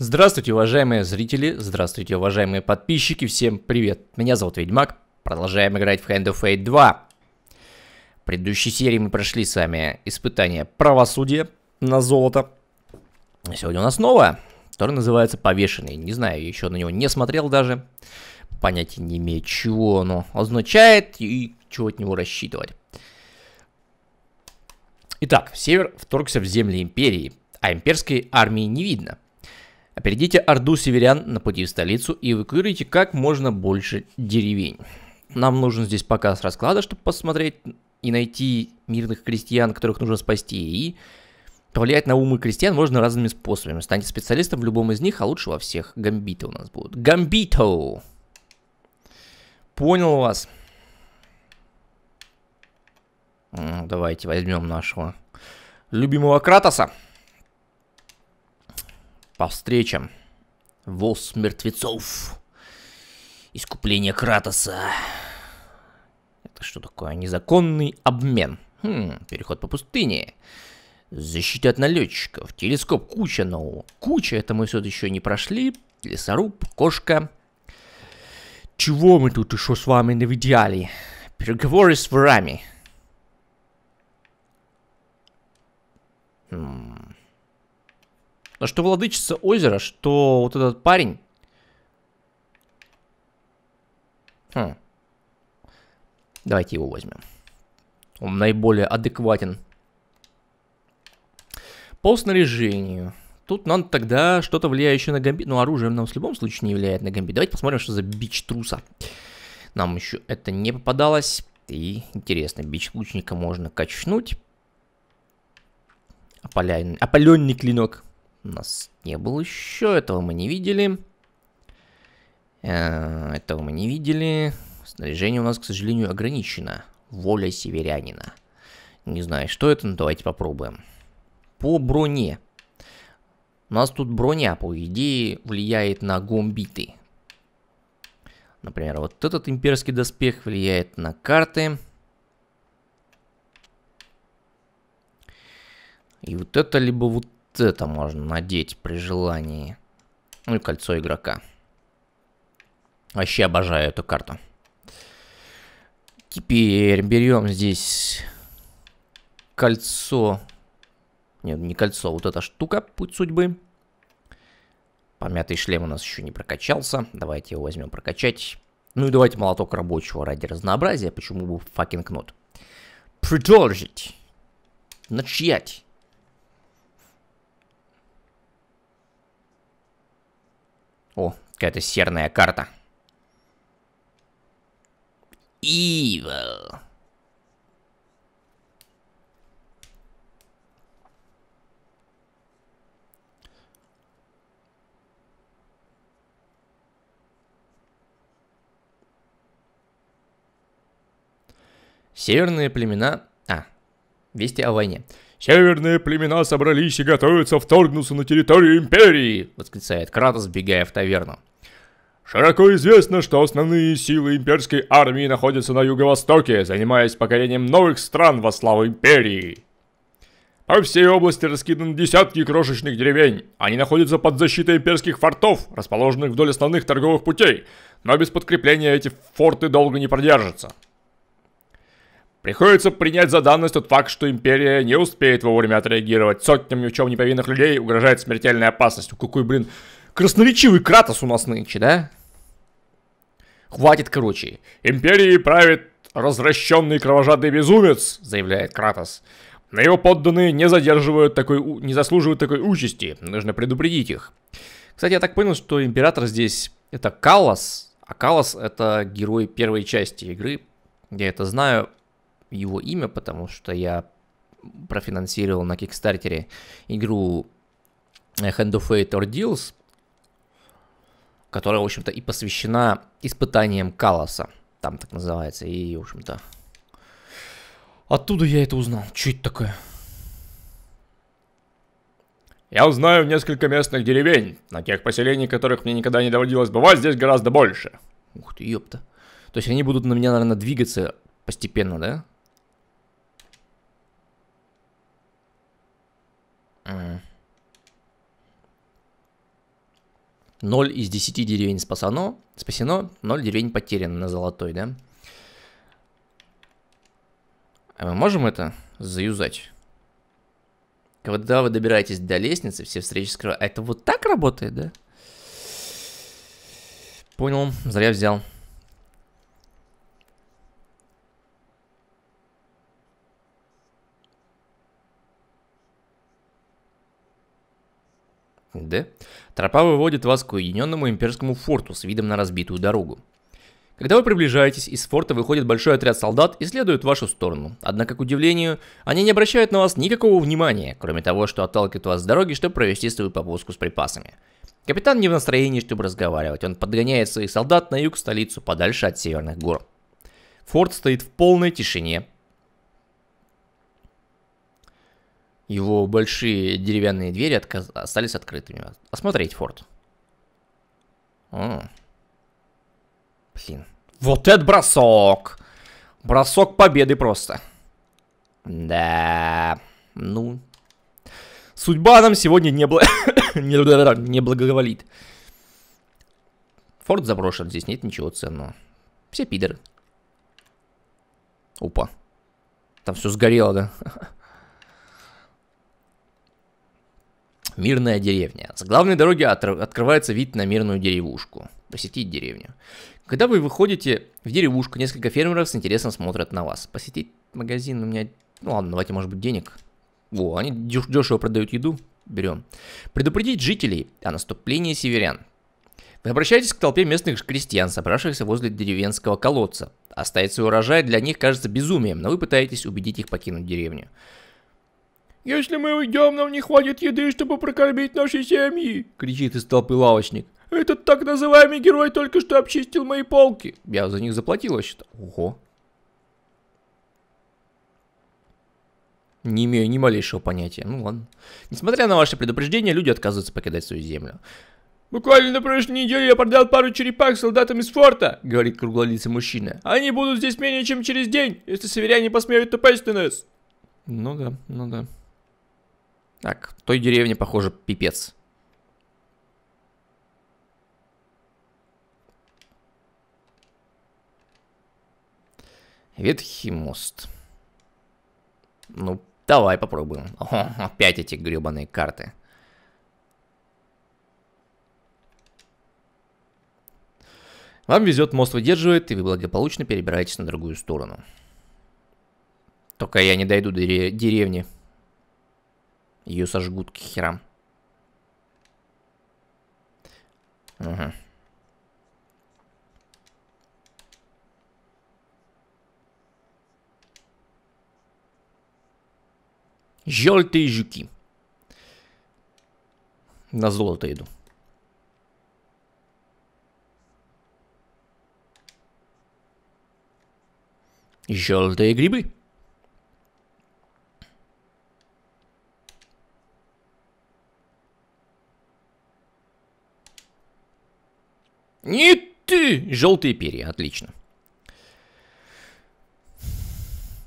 Здравствуйте, уважаемые зрители, здравствуйте, уважаемые подписчики, всем привет. Меня зовут Ведьмак, продолжаем играть в Hand of Fate 2. В предыдущей серии мы прошли с вами испытание правосудия на золото. Сегодня у нас новое, которое называется повешенный. Не знаю, еще на него не смотрел даже. Понятия не имею, чего оно означает и чего от него рассчитывать. Итак, север вторгся в земли империи, а имперской армии не видно – Опередите орду северян на пути в столицу и эвакуируйте как можно больше деревень. Нам нужен здесь показ расклада, чтобы посмотреть и найти мирных крестьян, которых нужно спасти, и повлиять на умы крестьян можно разными способами. Станьте специалистом в любом из них, а лучше во всех. Гамбиты у нас будут. Гамбито! Понял вас. Давайте возьмем нашего любимого Кратоса. По встречам. Волс мертвецов. Искупление Кратоса. Это что такое? Незаконный обмен. Хм, переход по пустыне. Защита от налетчиков. Телескоп куча нового. Куча, это мы все еще не прошли. Лесоруб, кошка. Чего мы тут еще с вами не видели Переговоры с ворами. Хм. Но что владычица озера, что вот этот парень... Хм. Давайте его возьмем. Он наиболее адекватен. По снаряжению. Тут нам тогда что-то влияющее на гамбит. Ну, оружием нам в любом случае не влияет на гамбит. Давайте посмотрим, что за бич труса. Нам еще это не попадалось. И интересно, бич лучника можно качнуть. Опаленный, опаленный клинок. У нас не было еще, этого мы не видели. Э, этого мы не видели. Снаряжение у нас, к сожалению, ограничено. Воля северянина. Не знаю, что это, но давайте попробуем. По броне. У нас тут броня, по идее, влияет на гомбиты. Например, вот этот имперский доспех влияет на карты. И вот это, либо вот это можно надеть при желании. Ну и кольцо игрока. Вообще обожаю эту карту. Теперь берем здесь кольцо. Нет, не кольцо, вот эта штука, путь судьбы. Помятый шлем у нас еще не прокачался. Давайте его возьмем прокачать. Ну и давайте молоток рабочего ради разнообразия. Почему бы факинг нот? Продолжить. Начать. Какая-то серная карта. Evil. Северные племена... А, вести о войне. «Северные племена собрались и готовятся вторгнуться на территорию Империи!» — восклицает Кратос, бегая в таверну. Широко известно, что основные силы имперской армии находятся на юго-востоке, занимаясь покорением новых стран во славу империи. По всей области раскиданы десятки крошечных деревень. Они находятся под защитой имперских фортов, расположенных вдоль основных торговых путей, но без подкрепления эти форты долго не продержатся. Приходится принять за данность тот факт, что Империя не успеет вовремя отреагировать. Сотням ни в чем не повинных людей угрожает смертельная опасность. Какой, блин, красноречивый Кратос у нас нынче, да? Хватит, короче. Империи правит развращенный кровожадный безумец, заявляет Кратос. Но его подданные не задерживают такой, не заслуживают такой участи. Нужно предупредить их. Кстати, я так понял, что император здесь это Калас, а Калас это герой первой части игры. Я это знаю его имя, потому что я профинансировал на Кикстартере игру Hand of Fate Ordeals, которая, в общем-то, и посвящена испытаниям Калоса, там так называется, и, в общем-то, оттуда я это узнал. Что это такое? Я узнаю несколько местных деревень, на тех поселений, которых мне никогда не доводилось бывать, здесь гораздо больше. Ух ты, ёпта. То есть они будут на меня, наверное, двигаться постепенно, да? Ноль из 10 деревень спасено, спасено, 0 деревень потеряно на золотой, да? А мы можем это заюзать? Когда вы добираетесь до лестницы, все встречи скрывают. А это вот так работает, да? Понял, зря взял. Да? Тропа выводит вас к уединенному имперскому форту с видом на разбитую дорогу. Когда вы приближаетесь, из форта выходит большой отряд солдат и следует в вашу сторону. Однако, к удивлению, они не обращают на вас никакого внимания, кроме того, что отталкивают вас с дороги, чтобы провести свою повозку с припасами. Капитан не в настроении, чтобы разговаривать. Он подгоняет своих солдат на юг столицу, подальше от северных гор. Форт стоит в полной тишине, Его большие деревянные двери отказ... остались открытыми. Осмотреть форт. О. Блин. Вот этот бросок! Бросок победы просто. Да. Ну. Судьба нам сегодня не, бл... не благоговолит. Форт заброшен, здесь нет ничего ценного. Все пидоры. Опа. Там все сгорело, да? Мирная деревня. С главной дороги от, открывается вид на мирную деревушку. Посетить деревню. Когда вы выходите в деревушку, несколько фермеров с интересом смотрят на вас. Посетить магазин у меня... Ну ладно, давайте, может быть, денег. Во, они деш дешево продают еду. Берем. Предупредить жителей о наступлении северян. Вы обращаетесь к толпе местных крестьян, собравшихся возле деревенского колодца. Оставить свой урожай для них кажется безумием, но вы пытаетесь убедить их покинуть деревню. «Если мы уйдем, нам не хватит еды, чтобы прокормить наши семьи!» — кричит из толпы лавочник. «Этот так называемый герой только что обчистил мои полки!» Я за них заплатил вообще-то. Ого. Не имею ни малейшего понятия. Ну ладно. Несмотря на ваши предупреждения, люди отказываются покидать свою землю. «Буквально на прошлой неделе я продал пару черепах солдатам из форта», — говорит круглолицый мужчина. «Они будут здесь менее чем через день, если северяне посмеют напасть на нас». Ну да, ну да. Так, той деревне, похоже, пипец. Ветхий мост. Ну, давай попробуем. О, опять эти гребаные карты. Вам везет, мост выдерживает, и вы благополучно перебираетесь на другую сторону. Только я не дойду до деревни. Ее сожгут к херам. Угу. Желтые жуки. На золото иду. Желтые грибы. желтые перья, отлично.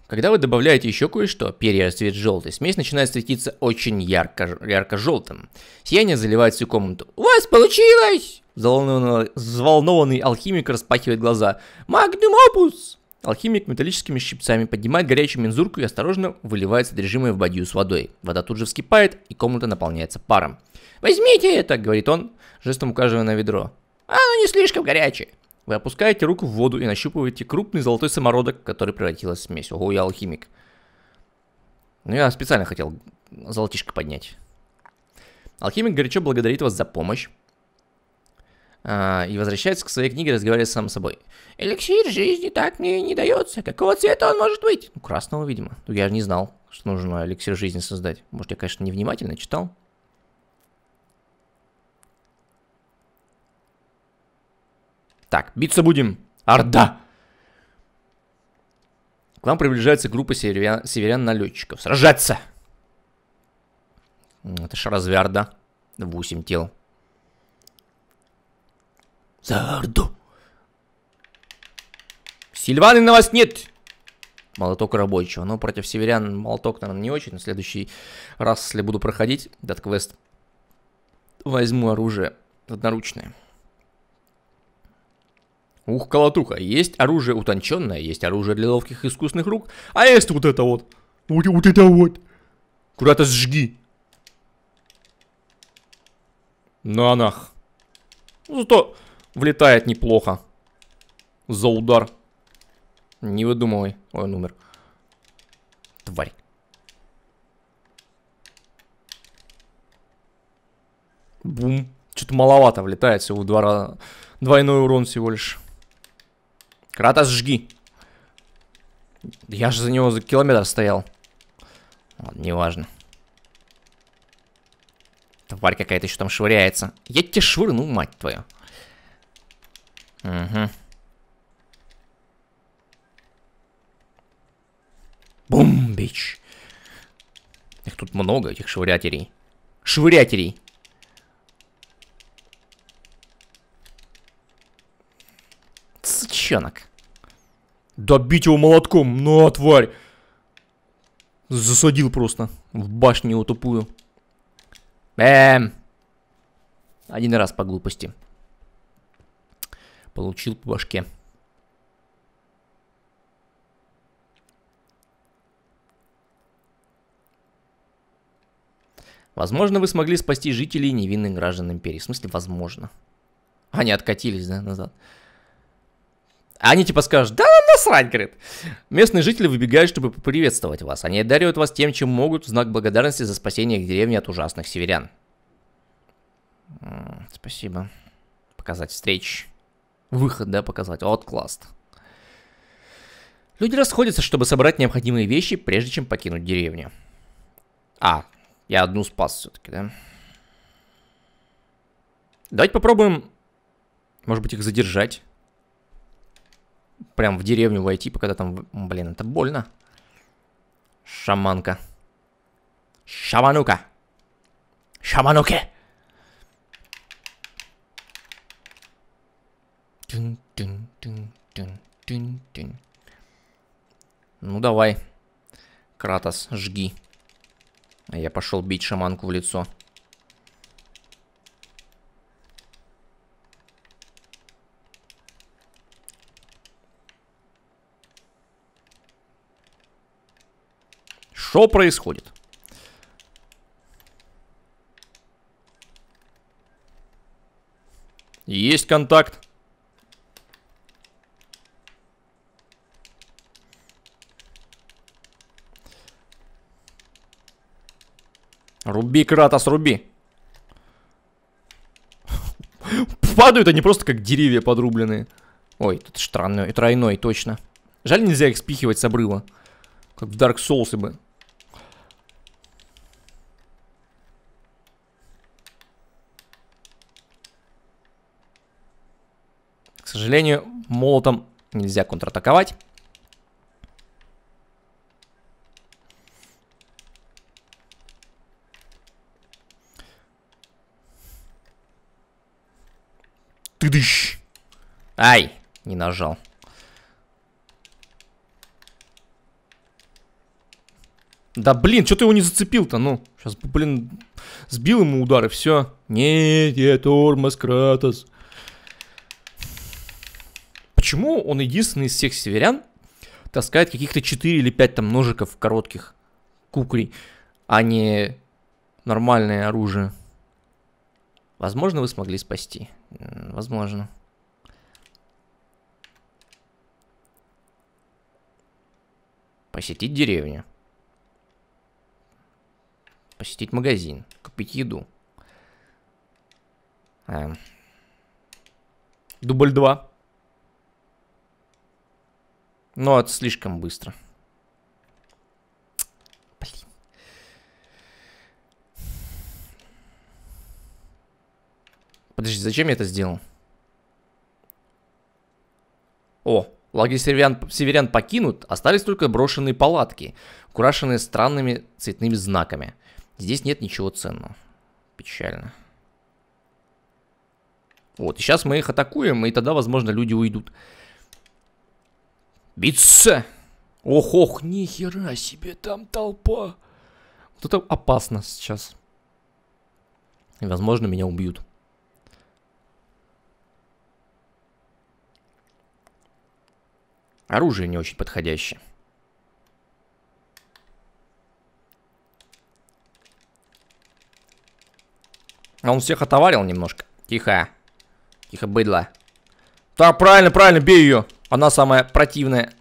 Когда вы добавляете еще кое-что, перья цвет желтый, смесь начинает светиться очень ярко, ярко-желтым. Сияние заливает всю комнату. «У вас получилось!» Взволнованный, взволнованный алхимик распахивает глаза. «Магнум опус!» Алхимик металлическими щипцами поднимает горячую мензурку и осторожно выливает содержимое в бадью с водой. Вода тут же вскипает, и комната наполняется паром. «Возьмите это!» — говорит он, жестом указывая на ведро. А, Оно не слишком горячее. Вы опускаете руку в воду и нащупываете крупный золотой самородок, который превратилась в смесь. Ого, я алхимик. Ну, я специально хотел золотишко поднять. Алхимик горячо благодарит вас за помощь. А, и возвращается к своей книге, разговаривая сам с собой. Эликсир жизни так мне не дается. Какого цвета он может быть? Ну, красного, видимо. Ну, я же не знал, что нужно эликсир жизни создать. Может, я, конечно, невнимательно читал. Так, биться будем. Орда! К нам приближается группа северян-налетчиков. Северян Сражаться! Это ж разве Орда? Восемь тел. За Орду! Сильваны на вас нет! Молоток рабочего. Но против северян молоток, наверное, не очень. На следующий раз, если буду проходить этот квест, возьму оружие одноручное. Ух, колотуха, есть оружие утонченное, есть оружие для ловких искусных рук, а есть вот это вот. Ну, вот, вот это вот. Куда-то сжги. На нах. Ну, зато влетает неплохо. За удар. Не выдумывай. Ой, он умер. Тварь. Бум. Что-то маловато влетает, всего в два раза. Двойной урон всего лишь. Кратос, жги. Я же за него за километр стоял. Ладно, неважно. Тварь какая-то еще там швыряется. Я тебе швырну, мать твою. Угу. Бум, бич. Их тут много, этих швырятерей. Швырятерей. девчонок. Добить его молотком, ну а, тварь! Засадил просто в башню его тупую. Эм. Один раз по глупости. Получил по башке. Возможно, вы смогли спасти жителей невинных граждан империи. В смысле, возможно. Они откатились, да, назад. А они типа скажут, да нам насрать, говорит. Местные жители выбегают, чтобы поприветствовать вас. Они дарят вас тем, чем могут, в знак благодарности за спасение их деревни от ужасных северян. Спасибо. Показать встреч. Выход, да, показать. Вот класс. Люди расходятся, чтобы собрать необходимые вещи, прежде чем покинуть деревню. А, я одну спас все-таки, да? Давайте попробуем, может быть, их задержать прям в деревню войти, когда там... Блин, это больно. Шаманка. Шаманука. Шамануке. Тун, тун, тун, тун, тун, тун. Ну давай, Кратос, жги. А я пошел бить шаманку в лицо. Что происходит? Есть контакт. Руби, Кратос, руби. Падают они просто как деревья подрубленные. Ой, тут странное, тройной, точно. Жаль, нельзя их спихивать с обрыва. Как в Dark Souls бы. сожалению, молотом нельзя контратаковать. Тыдыщ! Ай, не нажал. Да блин, что ты его не зацепил-то? Ну, сейчас, блин, сбил ему удар и все. Не, не, тормоз, Кратос почему он единственный из всех северян таскает каких-то 4 или 5 там ножиков коротких кукрей, а не нормальное оружие. Возможно, вы смогли спасти. Возможно. Посетить деревню. Посетить магазин. Купить еду. А. Дубль 2. Но это слишком быстро. Блин. Подожди, зачем я это сделал? О, лагерь северян, северян покинут, остались только брошенные палатки, украшенные странными цветными знаками. Здесь нет ничего ценного. Печально. Вот, и сейчас мы их атакуем, и тогда, возможно, люди уйдут. Биться! Ох-ох, нихера себе, там толпа. Вот это опасно сейчас. И, возможно, меня убьют. Оружие не очень подходящее. А он всех отоварил немножко. Тихо. Тихо, быдло. Так, правильно, правильно, бей ее. Она самая противная.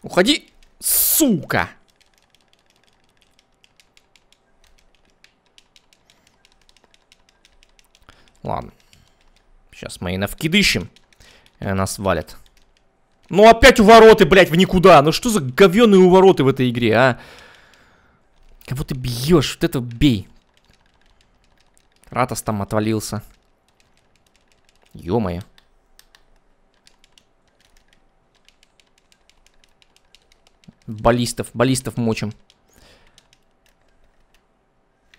Уходи, сука! Ладно. Сейчас мы и навкидыщем. И э, нас валят. Ну опять увороты, блядь, в никуда. Ну что за говёные увороты в этой игре, а? Кого ты бьешь? Вот это бей. Ратос там отвалился. Ё-моё. Баллистов, баллистов мочим.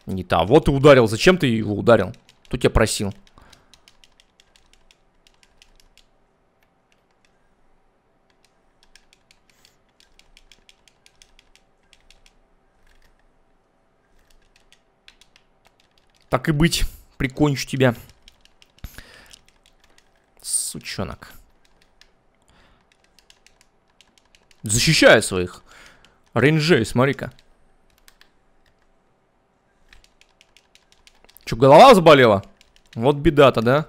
Не того ты ударил. Зачем ты его ударил? Кто тебя просил? Так и быть, прикончу тебя. Сучонок. Защищаю своих. Рейнджей, смотри-ка. Че, голова заболела? Вот беда-то, да?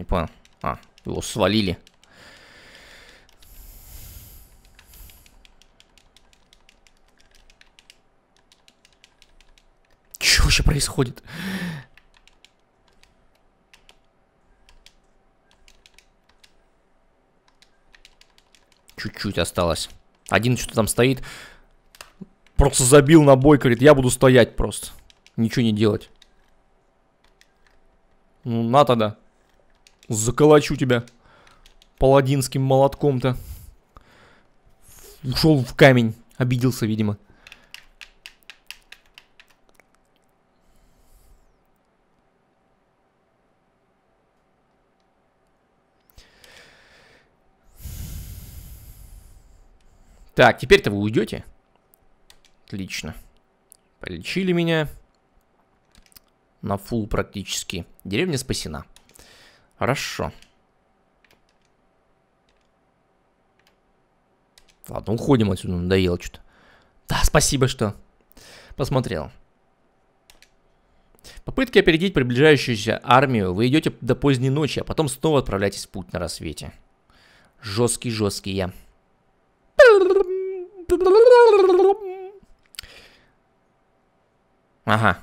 Не понял. А, его свалили. вообще происходит? Чуть-чуть осталось. Один что-то там стоит. Просто забил на бой, говорит, я буду стоять просто. Ничего не делать. Ну, на тогда. Заколочу тебя паладинским молотком-то. Ушел в камень. Обиделся, видимо. Так, теперь-то вы уйдете. Отлично. Полечили меня. На фул практически. Деревня спасена. Хорошо. Ладно, уходим отсюда, надоело что-то. Да, спасибо, что посмотрел. Попытки опередить приближающуюся армию. Вы идете до поздней ночи, а потом снова отправляетесь в путь на рассвете. Жесткий-жесткий я. -жесткий Ага.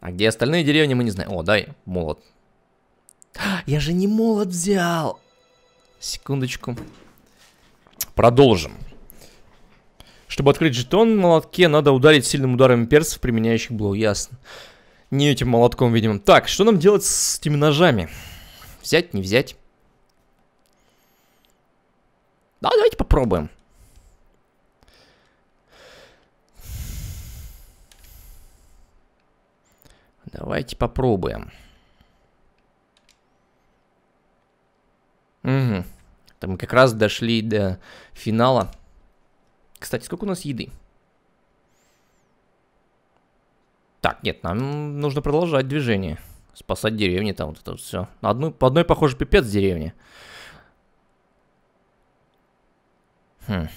А где остальные деревни, мы не знаем. О, дай молот. Я же не молот взял. Секундочку. Продолжим. Чтобы открыть жетон на молотке, надо ударить сильным ударом перцев, применяющих блоу. Ясно. Не этим молотком, видимо. Так, что нам делать с этими ножами? Взять, не взять? Да, давайте попробуем. Давайте попробуем. Угу. Там как раз дошли до финала. Кстати, сколько у нас еды? Так, нет, нам нужно продолжать движение. Спасать деревни там вот это вот все. Одну, по одной, похоже, пипец деревни. Хм.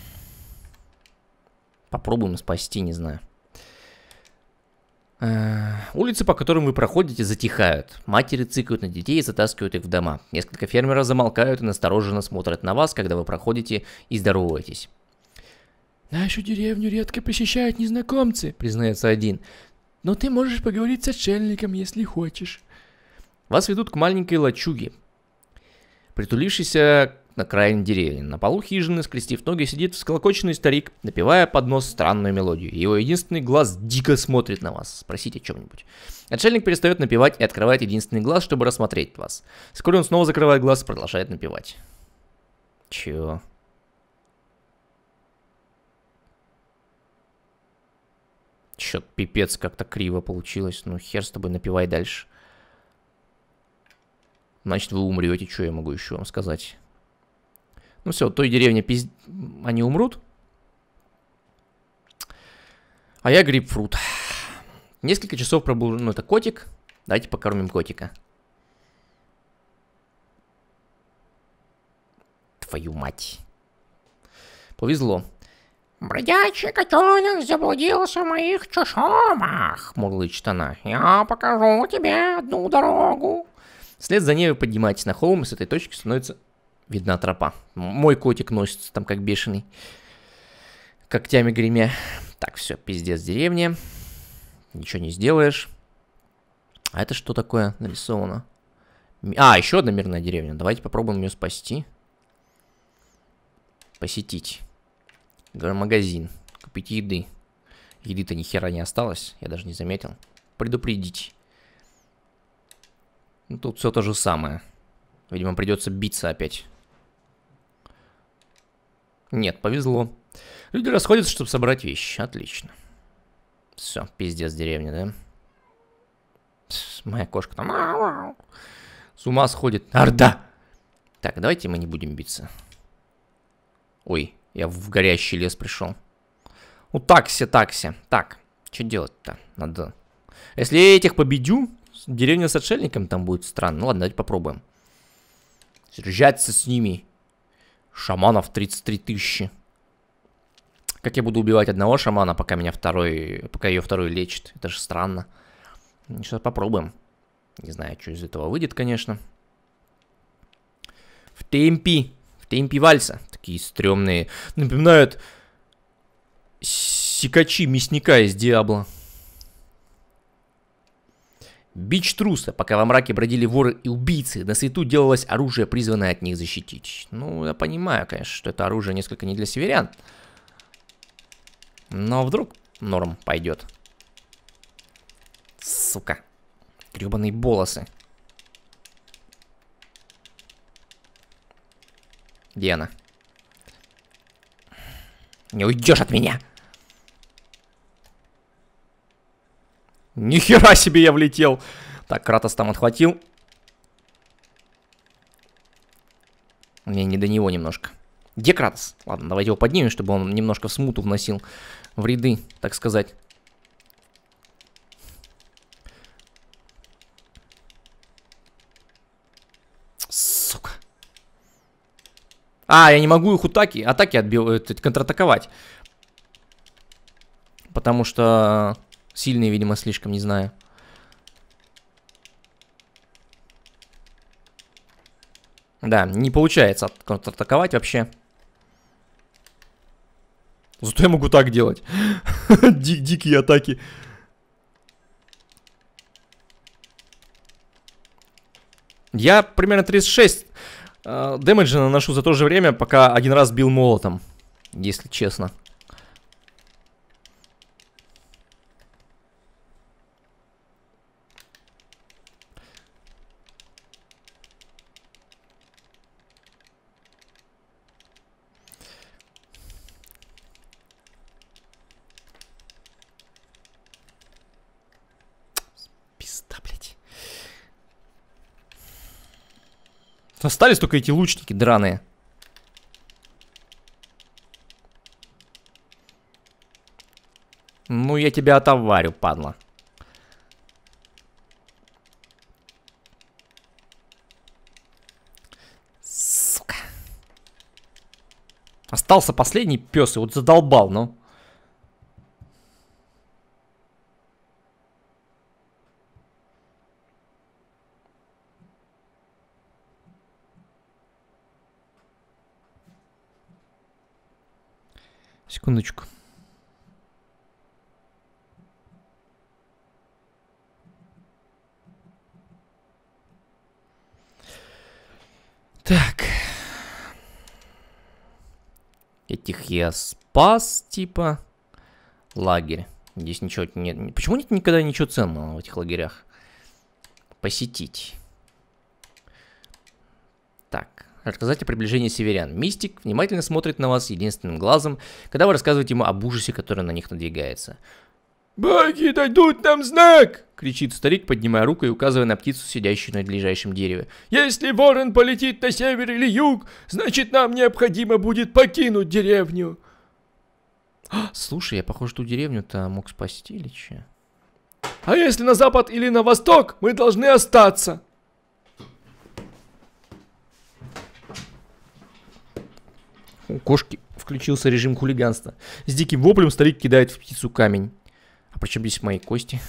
Попробуем спасти, не знаю. Э, улицы, по которым вы проходите, затихают. Матери цикают на детей и затаскивают их в дома. Несколько фермеров замолкают и настороженно смотрят на вас, когда вы проходите и здороваетесь. «Нашу деревню редко посещают незнакомцы», — признается один. «Но ты можешь поговорить с отшельником, если хочешь». Вас ведут к маленькой лачуге. Притулившийся на крайне деревни. На полу хижины, скрестив ноги, сидит всколокоченный старик, напевая под нос странную мелодию. Его единственный глаз дико смотрит на вас. Спросите о чем-нибудь. Отшельник перестает напевать и открывает единственный глаз, чтобы рассмотреть вас. Вскоре он снова закрывает глаз и продолжает напевать. Чего? Чё-то пипец как-то криво получилось. Ну, хер с тобой, напивай дальше. Значит, вы умрете, что я могу еще вам сказать? Ну все, той деревне пиз... они умрут. А я грейпфрут. Несколько часов пробыл... Ну это котик. Давайте покормим котика. Твою мать. Повезло. «Бродячий котенок заблудился в моих чешомах», — мурлычет она. «Я покажу тебе одну дорогу». След за ней вы поднимаетесь на холм, и с этой точки становится видна тропа. Мой котик носится там как бешеный, когтями гремя. Так, все, пиздец, деревня. Ничего не сделаешь. А это что такое нарисовано? А, еще одна мирная деревня. Давайте попробуем ее спасти. Посетить. Магазин. Купить еды. Еды-то ни хера не осталось. Я даже не заметил. Предупредить. Ну, тут все то же самое. Видимо, придется биться опять. Нет, повезло. Люди расходятся, чтобы собрать вещи. Отлично. Все, пиздец деревня, да? моя кошка там... С ума сходит. Орда! Так, давайте мы не будем биться. Ой, я в горящий лес пришел. У ну, такси, такси. Так, что делать-то? Надо... А если я этих победю, деревня с отшельником там будет странно. Ну ладно, давайте попробуем. Сражаться с ними. Шаманов 33 тысячи. Как я буду убивать одного шамана, пока меня второй, пока ее второй лечит? Это же странно. Сейчас попробуем. Не знаю, что из этого выйдет, конечно. В темпе, в темпе вальса. Такие стрёмные. Напоминают секачи мясника из Диабло. Бич труса, пока во мраке бродили воры и убийцы, на свету делалось оружие, призванное от них защитить. Ну, я понимаю, конечно, что это оружие несколько не для северян. Но вдруг норм пойдет. Сука. Гребаные болосы. Где она? Не уйдешь от меня! Нихера себе я влетел. Так, Кратос там отхватил. Мне не до него немножко. Где Кратос? Ладно, давайте его поднимем, чтобы он немножко в смуту вносил в ряды, так сказать. Сука. А, я не могу их атаки, атаки отбивать, э, контратаковать. Потому что Сильные, видимо, слишком, не знаю. Да, не получается контратаковать вообще. Зато я могу так делать. Дикие атаки. Я примерно 36 э, дэмэджа наношу за то же время, пока один раз бил молотом. Если честно. Остались только эти лучники драные. Ну, я тебя отоварю, падла. Сука. Остался последний пес, и вот задолбал, ну. Секундочку. Так. Этих я спас, типа. Лагерь. Здесь ничего нет. Почему нет никогда ничего ценного в этих лагерях? Посетить. Так рассказать о приближении северян. Мистик внимательно смотрит на вас единственным глазом, когда вы рассказываете ему об ужасе, который на них надвигается. «Боги дадут нам знак!» — кричит старик, поднимая руку и указывая на птицу, сидящую на ближайшем дереве. «Если ворон полетит на север или юг, значит нам необходимо будет покинуть деревню!» «А, Слушай, я, похоже, ту деревню-то мог спасти или че? «А если на запад или на восток, мы должны остаться!» У кошки включился режим хулиганства. С диким воплем старик кидает в птицу камень. А причем здесь мои кости?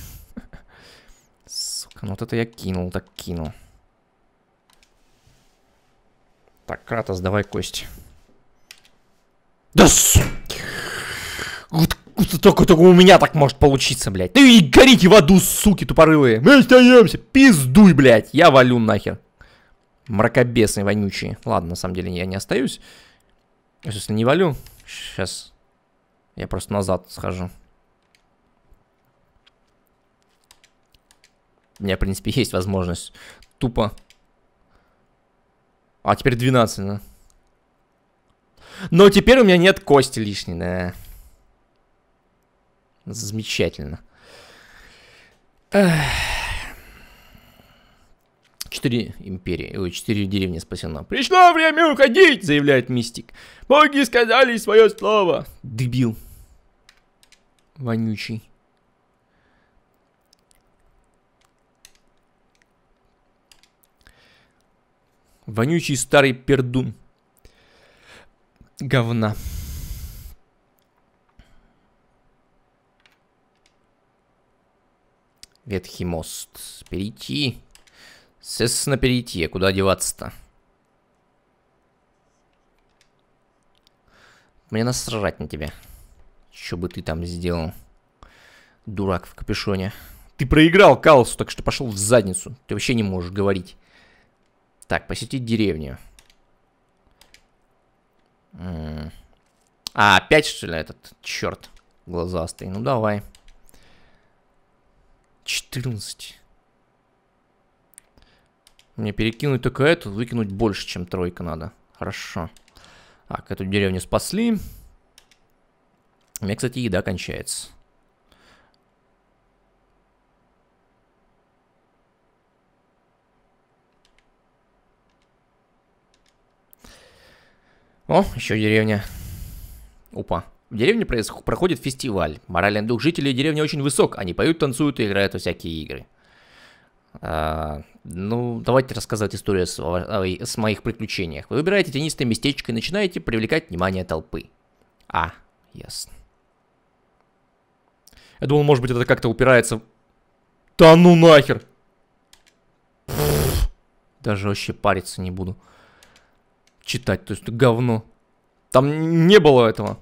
Сука, ну вот это я кинул, так кинул. Так, Кратос, давай кости. Да с... Вот, вот только, только у меня так может получиться, блядь. Да и горите в аду, суки тупорылые. Мы остаемся, пиздуй, блядь. Я валю нахер. Мракобесный вонючий. Ладно, на самом деле я не остаюсь. Если не валю. Сейчас. Я просто назад схожу. У меня, в принципе, есть возможность. Тупо. А теперь 12, да? Но теперь у меня нет кости лишней, да. Замечательно. Эх. Четыре империи, ой, четыре деревни спасено. Пришло время уходить, заявляет мистик. Боги сказали свое слово. Дебил. Вонючий. Вонючий старый пердун. Говна. Ветхий мост. Перейти. Естественно, перейти. Куда деваться-то? Мне насрать на тебя. Что бы ты там сделал? Дурак в капюшоне. Ты проиграл Калсу, так что пошел в задницу. Ты вообще не можешь говорить. Так, посетить деревню. А, опять что ли этот черт глазастый? Ну давай. 14. Мне перекинуть только эту, выкинуть больше, чем тройка надо. Хорошо. Так, эту деревню спасли. У меня, кстати, еда кончается. О, еще деревня. Опа. В деревне происходит фестиваль. Моральный дух жителей деревни очень высок. Они поют, танцуют и играют во всякие игры. А, ну, давайте рассказывать историю с, а, с моих приключениях. Вы выбираете тенистое местечко и начинаете привлекать внимание толпы. А, ясно. Я думал, может быть, это как-то упирается... Да ну нахер! даже вообще париться не буду. Читать, то есть говно. Там не было этого.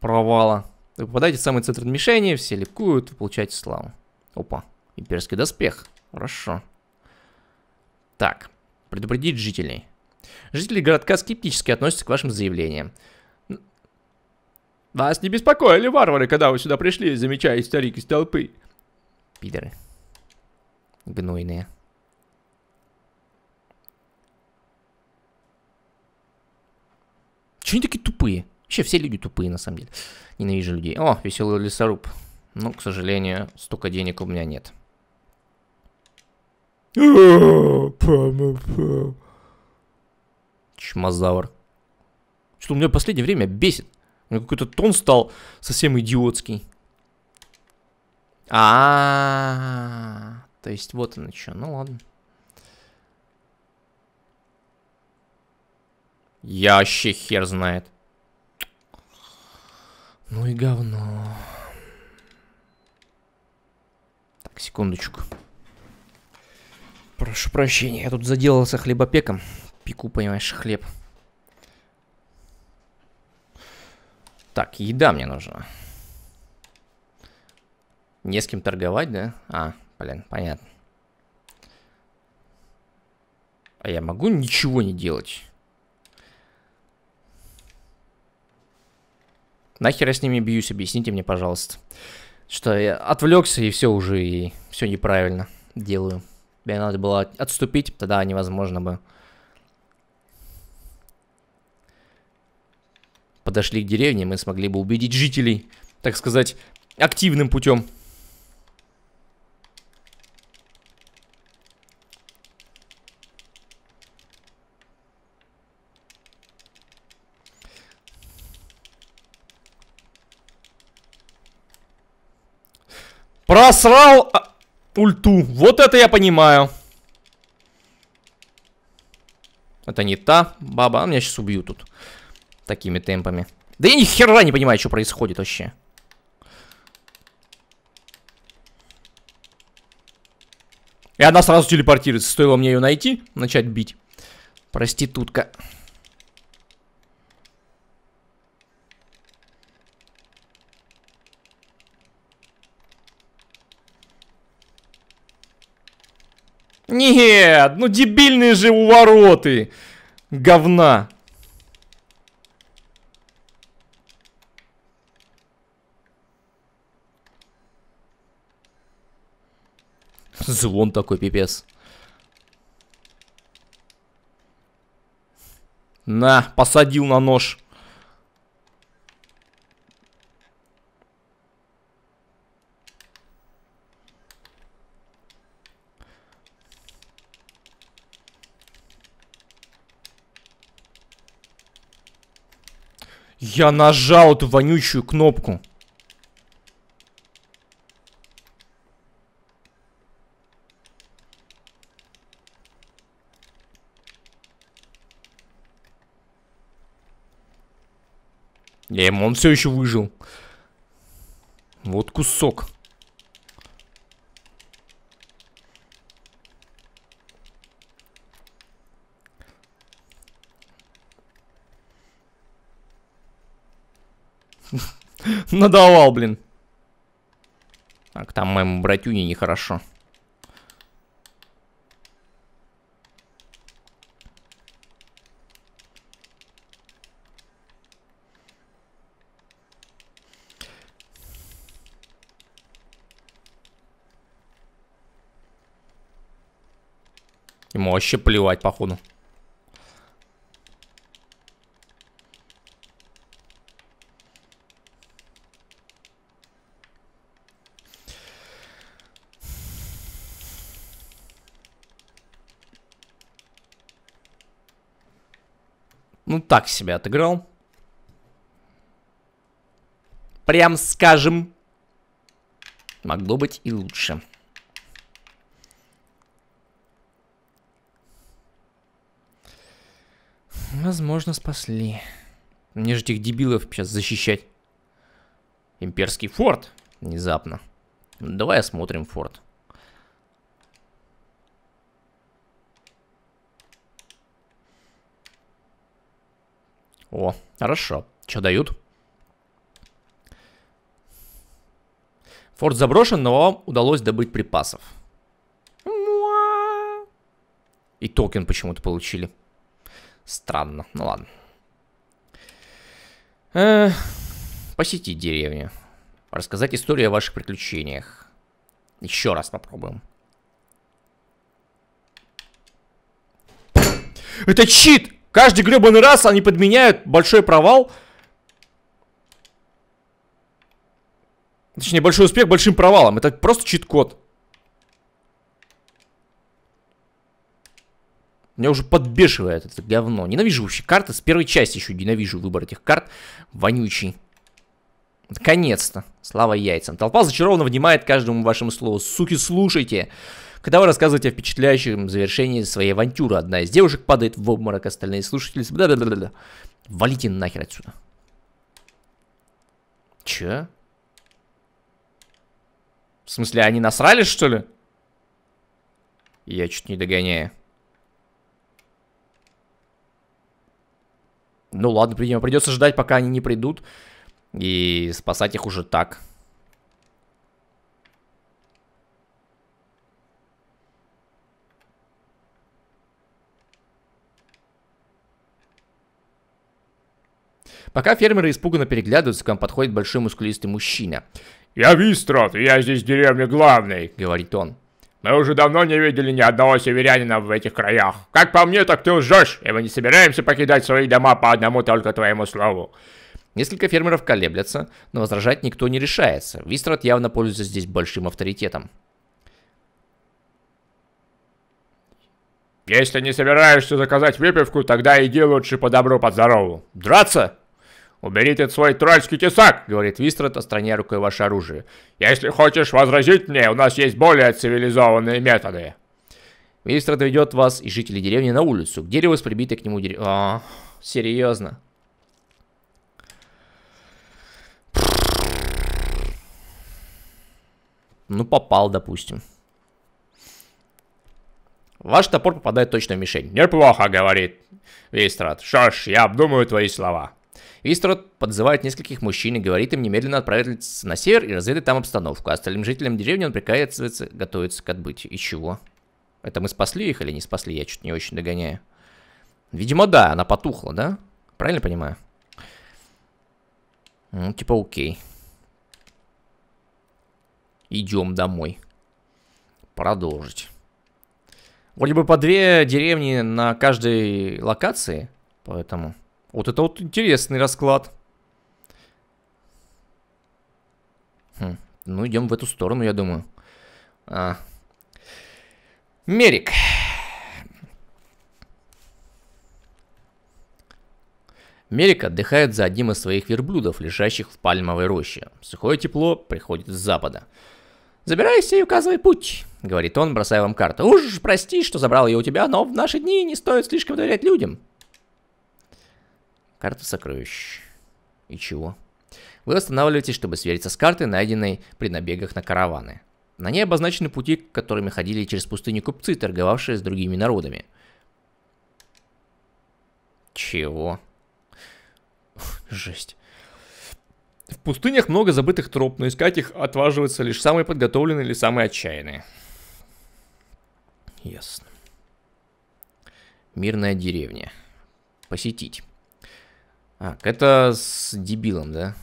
Провала. Вы попадаете в самый центр мишени, все ликуют, вы получаете славу. Опа, имперский доспех. Хорошо. Так, предупредить жителей. Жители городка скептически относятся к вашим заявлениям. Вас не беспокоили варвары, когда вы сюда пришли, замечая старик из толпы. Пидоры. Гнойные. Чего они такие тупые? Вообще все люди тупые, на самом деле. Ненавижу людей. О, веселый лесоруб. Ну, к сожалению, столько денег у меня нет. Чмозавр. Что у меня в последнее время бесит. У меня какой-то тон стал совсем идиотский. А, -а, -а, То есть вот оно что. Ну ладно. Я вообще хер знает. Ну и говно. Так, секундочку. Прошу прощения, я тут заделался хлебопеком. Пеку, понимаешь, хлеб. Так, еда мне нужна. Не с кем торговать, да? А, блин, понятно. А я могу ничего не делать? Нахер я с ними бьюсь, объясните мне, пожалуйста. Что я отвлекся и все уже, и все неправильно делаю. Мне надо было отступить, тогда невозможно бы. Подошли к деревне, мы смогли бы убедить жителей, так сказать, активным путем. просрал а, ульту. Вот это я понимаю. Это не та баба. А меня сейчас убьют тут. Такими темпами. Да я ни хера не понимаю, что происходит вообще. И она сразу телепортируется. Стоило мне ее найти, начать бить. Проститутка. Нет, ну дебильные же увороты. Говна. Звон такой пипец. На, посадил на нож. Я нажал эту вонючую кнопку. Эм, он все еще выжил. Вот кусок. Надавал, блин. Так, там моему братюне нехорошо. Ему вообще плевать, походу. так себя отыграл. Прям скажем. Могло быть и лучше. Возможно, спасли. Мне же этих дебилов сейчас защищать. Имперский форт. Внезапно. Давай осмотрим форт. О, хорошо. Что дают? Форт заброшен, но вам удалось добыть припасов. И токен почему-то получили. Странно, ну ладно. Э, посетить деревню. Рассказать историю о ваших приключениях. Еще раз попробуем. Это чит! Каждый гребаный раз они подменяют большой провал. Точнее, большой успех большим провалом. Это просто чит-код. Меня уже подбешивает это говно. Ненавижу вообще карты. С первой части еще ненавижу выбор этих карт. Вонючий. Наконец-то. Слава яйцам. Толпа зачарованно внимает каждому вашему слову. Суки, слушайте. Слушайте. Когда вы рассказываете о впечатляющем завершении своей авантюры, одна из девушек падает в обморок, остальные слушатели... Да-да-да-да. Валите нахер отсюда. Че? В смысле, они насрались, что ли? Я чуть не догоняю. Ну ладно, придем. Придется ждать, пока они не придут. И спасать их уже так. Пока фермеры испуганно переглядываются, к нам подходит большой мускулистый мужчина. «Я Вистрот, и я здесь в деревне главный», — говорит он. «Мы уже давно не видели ни одного северянина в этих краях. Как по мне, так ты лжешь, и мы не собираемся покидать свои дома по одному только твоему слову». Несколько фермеров колеблятся, но возражать никто не решается. Вистрот явно пользуется здесь большим авторитетом. Если не собираешься заказать выпивку, тогда иди лучше по добру, по здорову. Драться? «Уберите свой трольский тесак!» — говорит Вистрат, отстраняя рукой ваше оружие. «Если хочешь возразить мне, у нас есть более цивилизованные методы!» Вистрат ведет вас и жителей деревни на улицу, к дереву с прибитой к нему дерево. А, серьезно. Ну, попал, допустим. Ваш топор попадает точно в мишень. «Неплохо», — говорит Вистрат. «Что ж, я обдумаю твои слова». Вистрот подзывает нескольких мужчин и говорит им немедленно отправиться на север и разведать там обстановку. А остальным жителям деревни он приказывается готовиться к отбытию. И чего? Это мы спасли их или не спасли? Я чуть не очень догоняю. Видимо, да, она потухла, да? Правильно понимаю? Ну, типа, окей. Идем домой. Продолжить. Вроде бы по две деревни на каждой локации, поэтому... Вот это вот интересный расклад. Хм. Ну, идем в эту сторону, я думаю. А. Мерик. Мерик отдыхает за одним из своих верблюдов, лежащих в пальмовой роще. Сухое тепло приходит с запада. «Забирайся и указывай путь», — говорит он, бросая вам карту. «Уж прости, что забрал ее у тебя, но в наши дни не стоит слишком доверять людям. Карта сокровищ. И чего? Вы останавливаетесь, чтобы свериться с картой, найденной при набегах на караваны. На ней обозначены пути, которыми ходили через пустыню купцы, торговавшие с другими народами. Чего? Жесть. В пустынях много забытых троп, но искать их отваживаются лишь самые подготовленные или самые отчаянные. Ясно. Мирная деревня. Посетить. А, это с дебилом, да?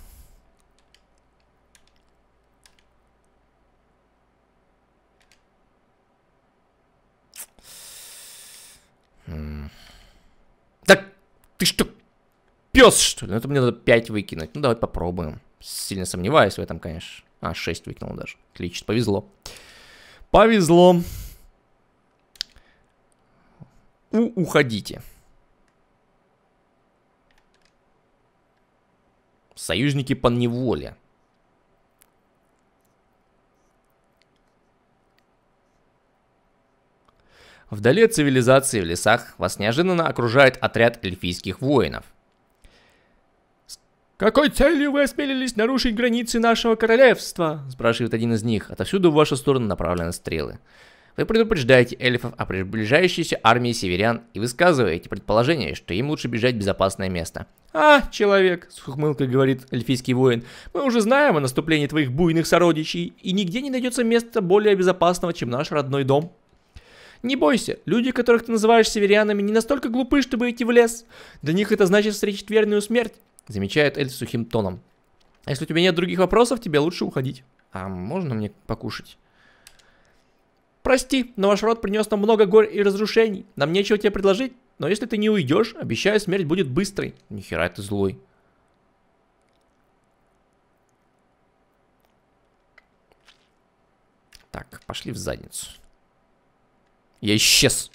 Так, ты что, пес, что ли? Ну, это мне надо 5 выкинуть. Ну, давай попробуем. Сильно сомневаюсь в этом, конечно. А, 6 выкинул даже. Отлично, повезло. Повезло. У уходите. Союзники по неволе. Вдали от цивилизации в лесах вас неожиданно окружает отряд эльфийских воинов. «С какой целью вы осмелились нарушить границы нашего королевства?» – спрашивает один из них. Отовсюду в вашу сторону направлены стрелы. Вы предупреждаете эльфов о приближающейся армии северян и высказываете предположение, что им лучше бежать в безопасное место. «А, человек», — с ухмылкой говорит эльфийский воин, — «мы уже знаем о наступлении твоих буйных сородичей, и нигде не найдется места более безопасного, чем наш родной дом». Не бойся, люди, которых ты называешь северянами, не настолько глупы, чтобы идти в лес. Для них это значит встретить верную смерть, замечает Эль сухим тоном. А если у тебя нет других вопросов, тебе лучше уходить. А можно мне покушать? Прости, но ваш род принес нам много горь и разрушений. Нам нечего тебе предложить, но если ты не уйдешь, обещаю, смерть будет быстрой. Нихера ты злой. Так, пошли в задницу. Я исчез.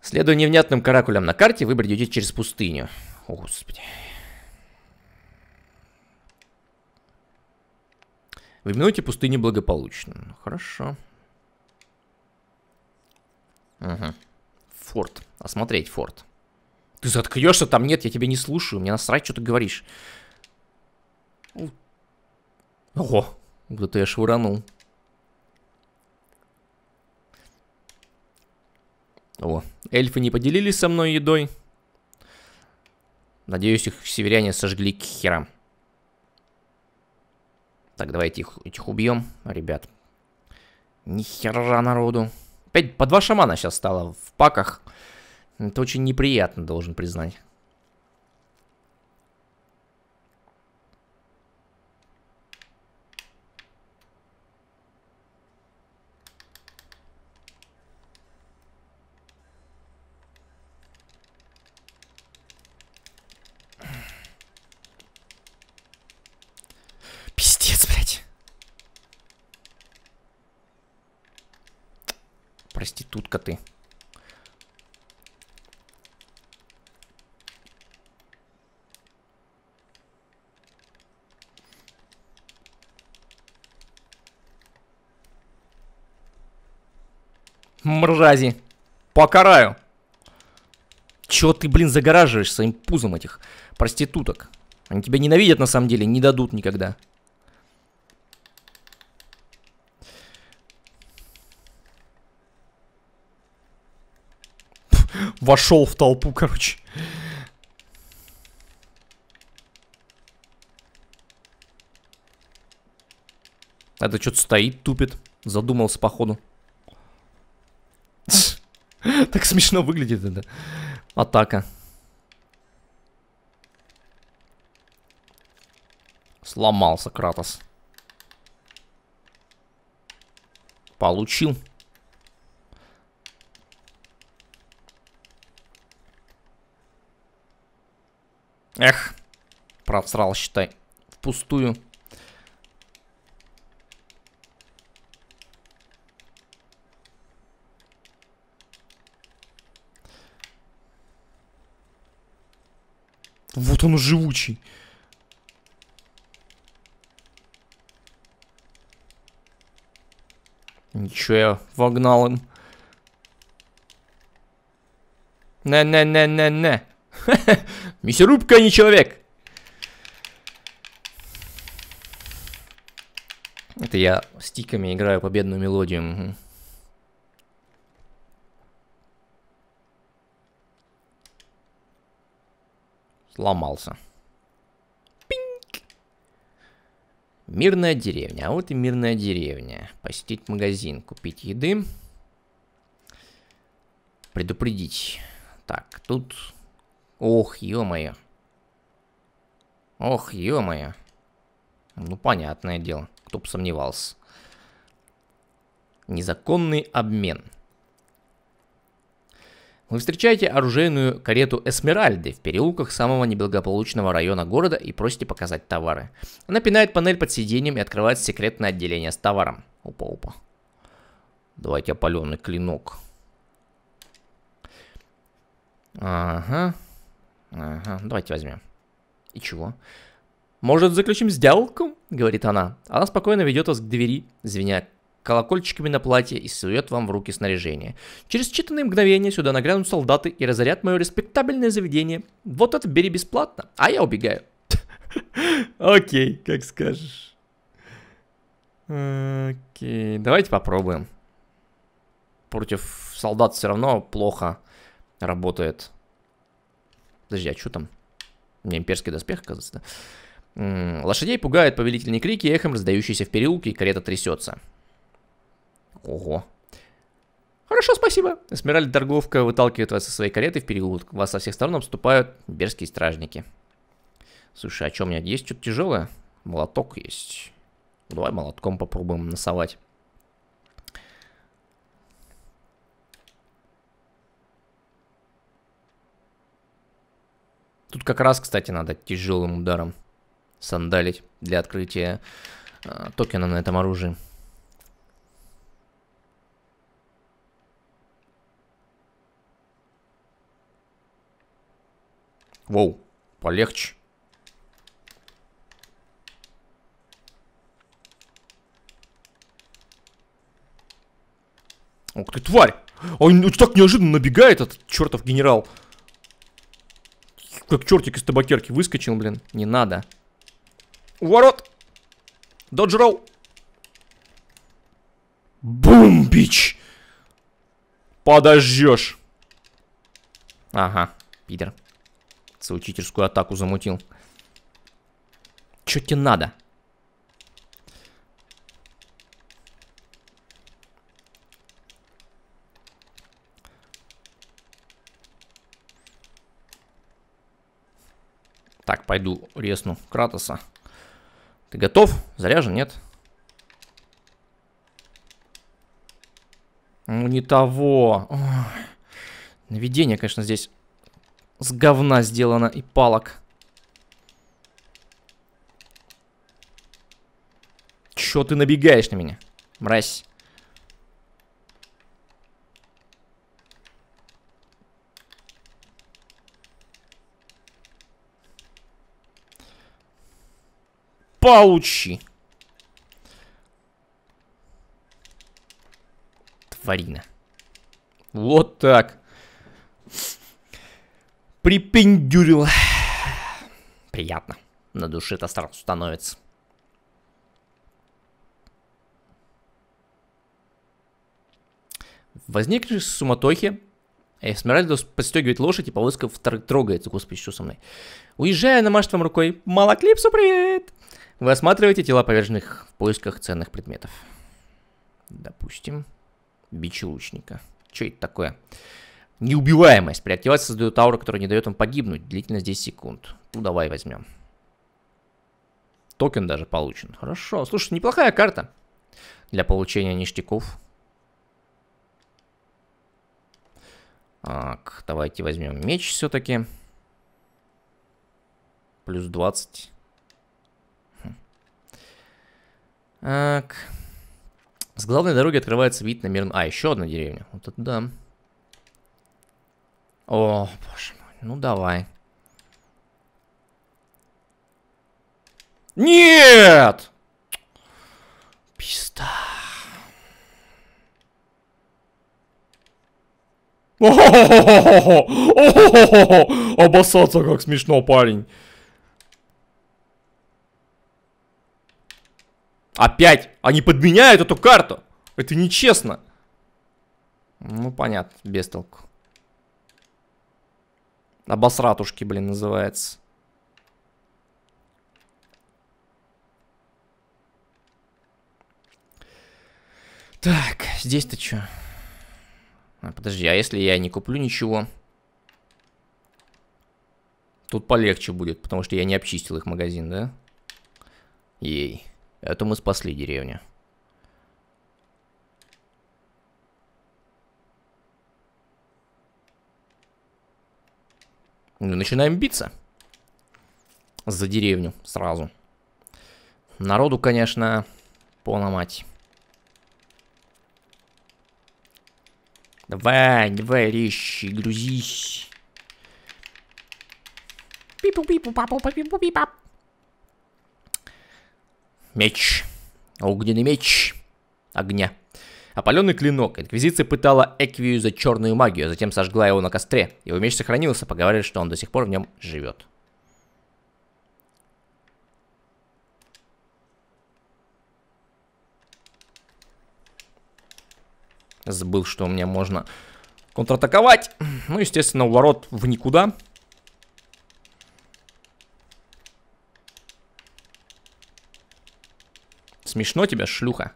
Следуя невнятным каракулям на карте, вы бредете через пустыню. О, господи. В минуте пустыни благополучно. Хорошо. Угу. Форт. Осмотреть форт. Ты заткнешься там? Нет, я тебя не слушаю. Мне насрать, что ты говоришь. Ого. Кто-то я швыранул. О, эльфы не поделились со мной едой. Надеюсь, их северяне сожгли к херам. Так, давайте их, этих убьем, ребят. Ни хера народу. Опять по два шамана сейчас стало в паках. Это очень неприятно, должен признать. мрази. Покараю. Чё ты, блин, загораживаешь своим пузом этих проституток? Они тебя ненавидят на самом деле, не дадут никогда. Вошел в толпу, короче. А это что-то стоит, тупит. Задумался, походу. Так смешно выглядит это. Атака. Сломался Кратос. Получил. Эх, просрал, считай. Впустую. Вот он живучий. Ничего, я вогнал им. Не-не-не-не-не. Мясорубка а не человек. Это я стиками играю победную мелодию. сломался. Пиньк! Мирная деревня. А вот и мирная деревня. Посетить магазин, купить еды. Предупредить. Так, тут... Ох, ё-моё. Ох, ё-моё. Ну, понятное дело. Кто бы сомневался. Незаконный обмен. Вы встречаете оружейную карету Эсмеральды в переулках самого неблагополучного района города и просите показать товары. Она пинает панель под сиденьем и открывает секретное отделение с товаром. Опа-опа. Давайте опаленный клинок. Ага. Ага, давайте возьмем. И чего? Может, заключим сделку? Говорит она. Она спокойно ведет вас к двери, звеня колокольчиками на платье и сует вам в руки снаряжение. Через считанные мгновения сюда нагрянут солдаты и разорят мое респектабельное заведение. Вот это бери бесплатно, а я убегаю. Окей, как скажешь. Окей, давайте попробуем. Против солдат все равно плохо работает. Подожди, а что там? У меня имперский доспех, оказывается. Лошадей пугают повелительные крики, эхом раздающиеся в переулке, и карета трясется. Ого. Хорошо, спасибо. Эсмеральда торговка выталкивает вас со своей кареты в переулок. Вас со всех сторон обступают берские стражники. Слушай, а что у меня есть что-то тяжелое? Молоток есть. Давай молотком попробуем носовать. Тут как раз, кстати, надо тяжелым ударом сандалить для открытия э, токена на этом оружии. Воу, полегче. Ух ты, тварь! А он так неожиданно набегает, этот чертов генерал. Как чертик из табакерки выскочил, блин. Не надо. Уворот! Доджрол! Бум, бич! Подождешь. Ага, пидор. Свою читерскую атаку замутил. Чё тебе надо? Так, пойду ресну Кратоса. Ты готов? Заряжен? Нет? Ну, не того. Ох. Наведение, конечно, здесь с говна сделана и палок. Чё ты набегаешь на меня, мразь? Получи. Тварина. Вот так припендюрил. Приятно. На душе это сразу становится. Возникли суматохи. Э, Эсмеральдус подстегивает лошадь и повозка трогается. Господи, что со мной? Уезжая, намажет вам рукой. Малоклипсу привет! Вы осматриваете тела поверженных в поисках ценных предметов. Допустим, бичи лучника. Что это такое? Неубиваемость. При активации создает ауру, которая не дает им погибнуть. Длительность 10 секунд. Ну, давай возьмем. Токен даже получен. Хорошо. Слушай, неплохая карта для получения ништяков. Так, давайте возьмем меч все-таки. Плюс 20. Хм. Так. С главной дороги открывается вид на мир... А, еще одна деревня. Вот это да. О, боже мой, ну давай. Нет! Пизда. Обоссаться как смешно, парень. Опять! Они подменяют эту карту! Это нечестно! Ну, понятно, без толку. Обосратушки, блин, называется. Так, здесь-то что? А, подожди, а если я не куплю ничего? Тут полегче будет, потому что я не обчистил их магазин, да? Ей, это мы спасли деревню. Ну, начинаем биться. За деревню сразу. Народу, конечно, поломать. Давай, давай, рещи, грузись. пипу пипу папу пипу пипа Меч. Огненный меч. Огня. Опаленный клинок. Инквизиция пытала Эквию за черную магию, а затем сожгла его на костре. Его меч сохранился, поговорили, что он до сих пор в нем живет. Забыл, что у меня можно контратаковать. Ну, естественно, уворот в никуда. Смешно тебя, шлюха.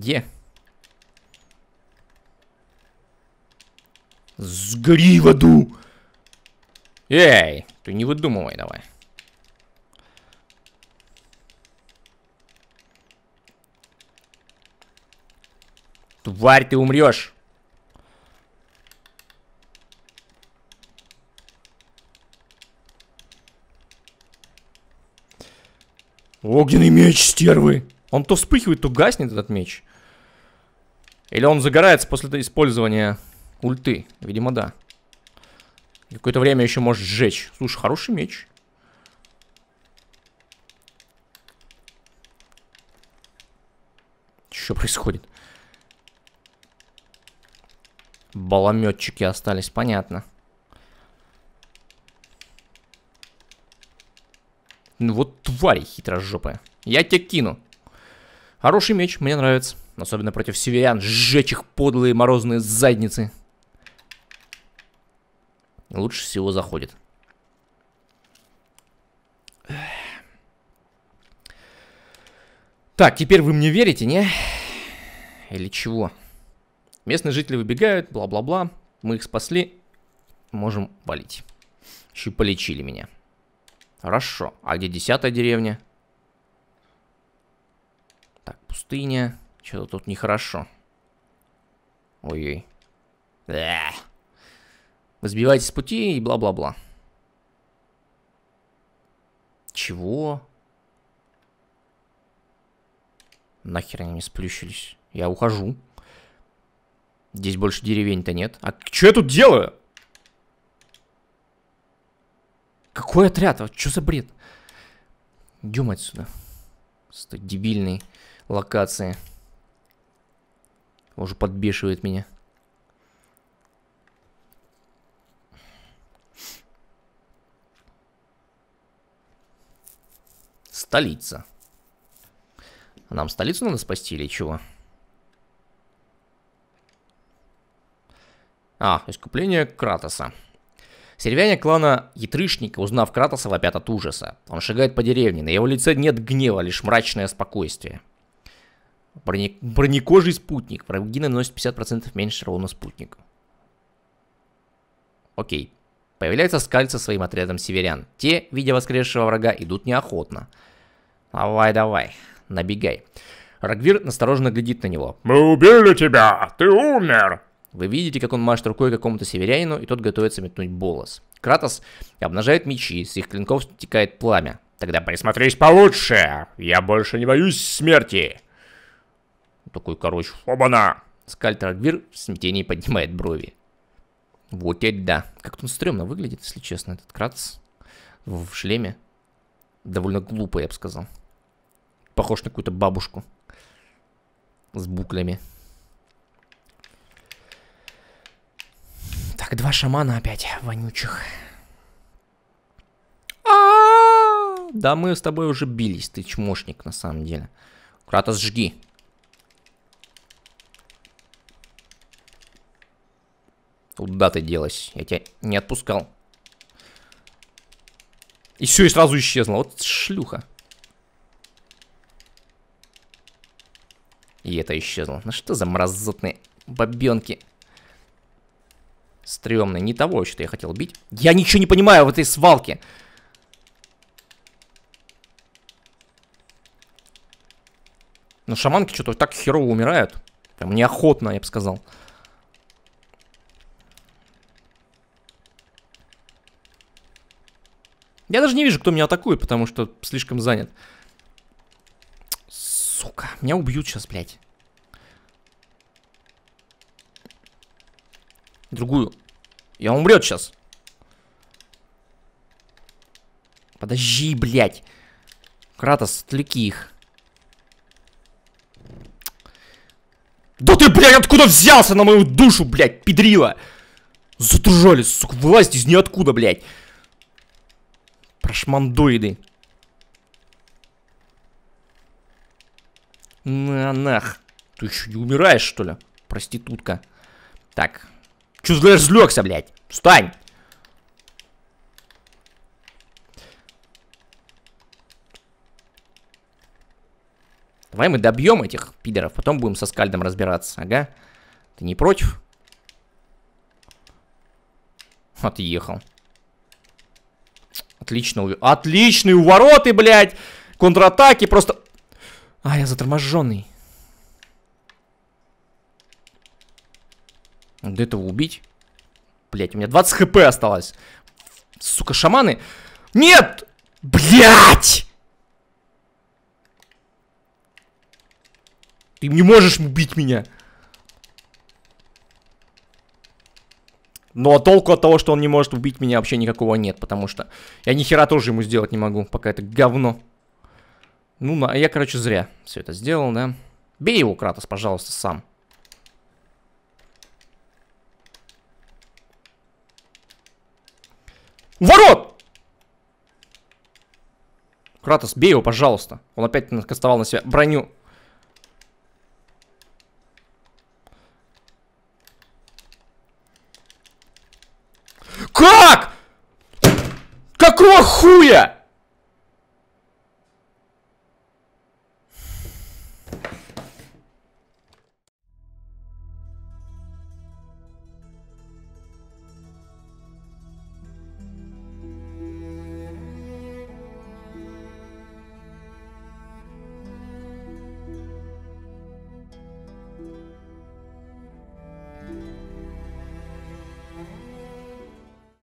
Где? Сгори в аду! Эй, ты не выдумывай давай. Тварь, ты умрешь. Огненный меч, стервы. Он то вспыхивает, то гаснет этот меч. Или он загорается после использования ульты. Видимо, да. Какое-то время еще может сжечь. Слушай, хороший меч. Что происходит? Балометчики остались, понятно. Ну вот твари хитрожопая. Я тебя кину. Хороший меч, мне нравится. Особенно против северян, сжечь их подлые морозные задницы. Лучше всего заходит. Так, теперь вы мне верите, не? Или чего? Местные жители выбегают, бла-бла-бла. Мы их спасли. Можем валить. Еще полечили меня. Хорошо. А где десятая деревня? пустыня. Что-то тут нехорошо. Ой-ой. Вы сбиваетесь с пути и бла-бла-бла. Чего? Нахер они не сплющились? Я ухожу. Здесь больше деревень-то нет. А что я тут делаю? Какой отряд? Что за бред? Идем отсюда. Стой, дебильный локации. Уже подбешивает меня. Столица. Нам столицу надо спасти или чего? А, искупление Кратоса. Сервяне клана Ятрышника, узнав Кратоса, вопят от ужаса. Он шагает по деревне, на его лице нет гнева, лишь мрачное спокойствие. Броня... Бронекожий спутник. Враги наносят 50% меньше урона спутник. Окей. Появляется скальца своим отрядом северян. Те, видя воскресшего врага, идут неохотно. Давай, давай, набегай. Рагвир настороженно глядит на него. «Мы убили тебя! Ты умер!» Вы видите, как он машет рукой какому-то северянину, и тот готовится метнуть болос. Кратос обнажает мечи, с их клинков стекает пламя. Тогда присмотрись получше, я больше не боюсь смерти. Такой, короче, обана! Скальтрагвир в смятении поднимает брови. Вот это да. Как-то он стрёмно выглядит, если честно, этот Кратц в шлеме. Довольно глупо, я бы сказал. Похож на какую-то бабушку с буклями. Так, два шамана опять вонючих. А Да мы с тобой уже бились, ты чмошник на самом деле. Кратос, жги. Куда ты делась? Я тебя не отпускал. И все, и сразу исчезло, Вот шлюха. И это исчезло. Ну что за мразотные бабенки? Стремные. Не того, что я хотел бить. Я ничего не понимаю в этой свалке. Ну, шаманки что-то так херово умирают. Прям неохотно, я бы сказал. Я даже не вижу, кто меня атакует, потому что слишком занят. Сука, меня убьют сейчас, блядь. Другую. Я умрет сейчас. Подожди, блядь. Кратос, отвлеки их. Да ты, блядь, откуда взялся на мою душу, блядь, педрила? Задружали, сука, вылазь из ниоткуда, блядь. Прошмандуиды. На нах. Ты еще не умираешь, что ли? Проститутка. Так. Че знаешь, взлегся, блядь? Встань! Давай мы добьем этих пидоров, потом будем со скальдом разбираться, ага. Ты не против? Отъехал. Отлично. Отличные увороты, блядь. Контратаки просто... А, я заторможенный. До этого убить. Блять, у меня 20 хп осталось. Сука, шаманы. Нет! Блять! Ты не можешь убить меня. Но ну, а толку от того, что он не может убить меня, вообще никакого нет, потому что я ни хера тоже ему сделать не могу, пока это говно. Ну, а я, короче, зря все это сделал, да? Бей его, Кратос, пожалуйста, сам. Ворот! Кратос, бей его, пожалуйста. Он опять кастовал на себя броню.